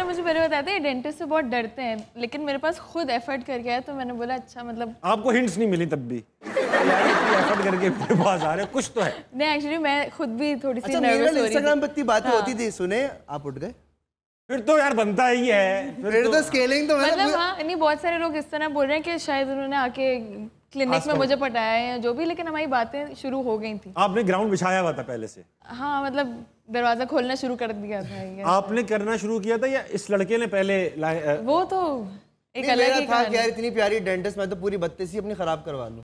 ना मुझे पहले बताया था डेंटिस्ट से बहुत डरते हैं लेकिन मेरे पास खुद एफर्ट कर गया तो मैंने बोला अच्छा मतलब आपको हिंट्स नहीं मिली तब भी एफर्ट करके मेरे पास आ रहे कुछ तो है नहीं एक्चुअली मैं खुद भी थोड़ी सी अच्छा, नर्वस हो रही इंस्टाग्राम पर बातें हाँ। होती थी सुने आप उठ गए फिर तो यार बनता ही है फिर तो स्केलिंग तो, तो मतलब हां नहीं बहुत सारे लोग इस तरह बोल रहे हैं कि शायद उन्होंने आके क्लिनिक में मुझे पटाया है जो भी लेकिन हमारी बातें शुरू हो गई थी आपने ग्राउंड बिछाया हुआ था पहले से हाँ मतलब दरवाजा खोलना शुरू कर दिया था आपने करना शुरू किया था या इस लड़के ने पहले वो तो एक अलग था यार इतनी प्यारी डेंटिस्ट मैं तो पूरी सी अपनी खराब करवा लू